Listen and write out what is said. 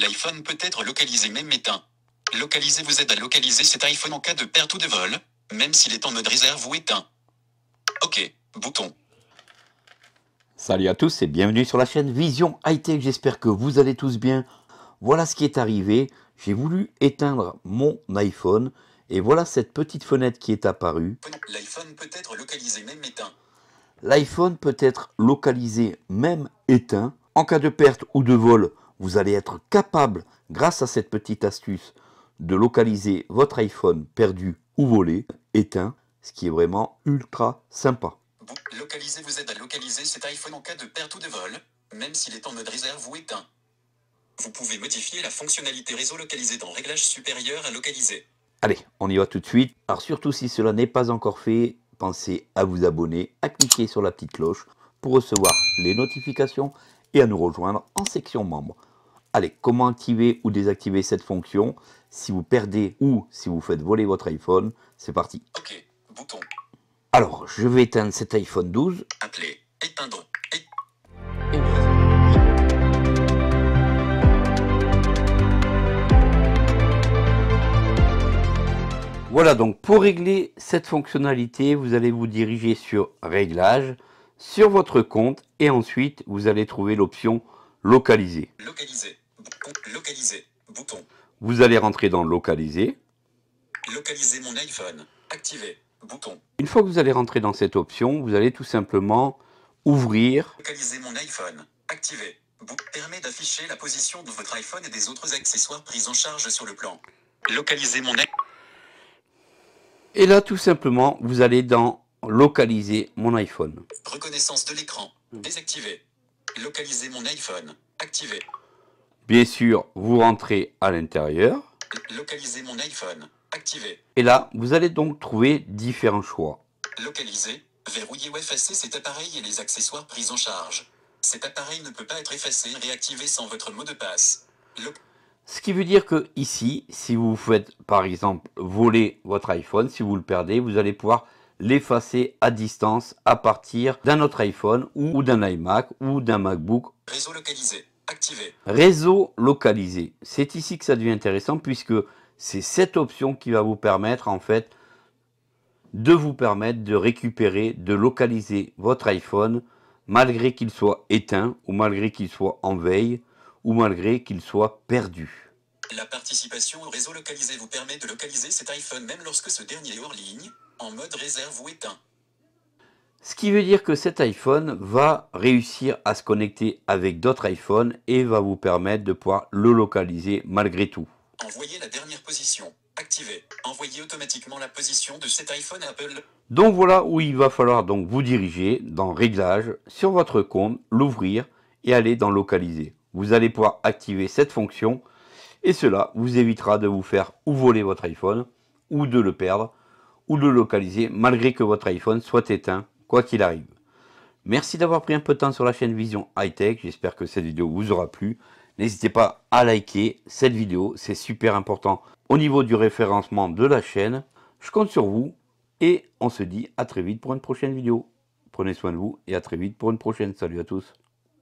L'iPhone peut être localisé même éteint. Localiser vous aide à localiser cet iPhone en cas de perte ou de vol, même s'il est en mode réserve ou éteint. OK, bouton. Salut à tous et bienvenue sur la chaîne Vision Hightech, j'espère que vous allez tous bien. Voilà ce qui est arrivé, j'ai voulu éteindre mon iPhone et voilà cette petite fenêtre qui est apparue. L'iPhone peut être localisé même éteint. L'iPhone peut être localisé même éteint. En cas de perte ou de vol, vous allez être capable, grâce à cette petite astuce, de localiser votre iPhone perdu ou volé, éteint, ce qui est vraiment ultra sympa. Localiser vous aide à localiser cet iPhone en cas de perte ou de vol, même s'il est en mode réserve ou éteint. Vous pouvez modifier la fonctionnalité réseau localisé dans Réglages supérieurs à localiser. Allez, on y va tout de suite. Alors surtout si cela n'est pas encore fait, pensez à vous abonner, à cliquer sur la petite cloche pour recevoir les notifications et à nous rejoindre en section membres. Allez, comment activer ou désactiver cette fonction si vous perdez ou si vous faites voler votre iPhone C'est parti. Ok, bouton. Alors, je vais éteindre cet iPhone 12. Appeler, éteindre, Voilà donc pour régler cette fonctionnalité, vous allez vous diriger sur Réglages, sur votre compte et ensuite vous allez trouver l'option Localiser. Localiser. Localiser. Bouton. Vous allez rentrer dans Localiser. Localiser mon iPhone. Une fois que vous allez rentrer dans cette option, vous allez tout simplement ouvrir. Localiser mon iPhone. Activer. vous Permet d'afficher la position de votre iPhone et des autres accessoires pris en charge sur le plan. Localiser mon iPhone. Et là, tout simplement, vous allez dans Localiser mon iPhone. Reconnaissance de l'écran. Désactiver. Localiser mon iPhone. Activer. Bien sûr, vous rentrez à l'intérieur. Localiser mon iPhone. Activer. Et là, vous allez donc trouver différents choix. Localiser, verrouiller ou effacer cet appareil et les accessoires pris en charge. Cet appareil ne peut pas être effacé et réactivé sans votre mot de passe. Ce qui veut dire que ici, si vous faites par exemple voler votre iPhone, si vous le perdez, vous allez pouvoir l'effacer à distance à partir d'un autre iPhone ou d'un iMac ou d'un MacBook. Réseau localisé. Réseau localisé. C'est ici que ça devient intéressant puisque c'est cette option qui va vous permettre en fait de vous permettre de récupérer, de localiser votre iPhone malgré qu'il soit éteint ou malgré qu'il soit en veille ou malgré qu'il soit perdu. La participation au réseau localisé vous permet de localiser cet iPhone même lorsque ce dernier est hors ligne, en mode réserve ou éteint. Ce qui veut dire que cet iPhone va réussir à se connecter avec d'autres iPhones et va vous permettre de pouvoir le localiser malgré tout. Envoyez la dernière position. Activez. Envoyez automatiquement la position de cet iPhone Apple. Donc voilà où il va falloir donc vous diriger dans Réglages sur votre compte, l'ouvrir et aller dans Localiser. Vous allez pouvoir activer cette fonction et cela vous évitera de vous faire ou voler votre iPhone ou de le perdre ou de le localiser malgré que votre iPhone soit éteint quoi qu'il arrive. Merci d'avoir pris un peu de temps sur la chaîne Vision High Tech. J'espère que cette vidéo vous aura plu. N'hésitez pas à liker cette vidéo, c'est super important au niveau du référencement de la chaîne. Je compte sur vous et on se dit à très vite pour une prochaine vidéo. Prenez soin de vous et à très vite pour une prochaine. Salut à tous.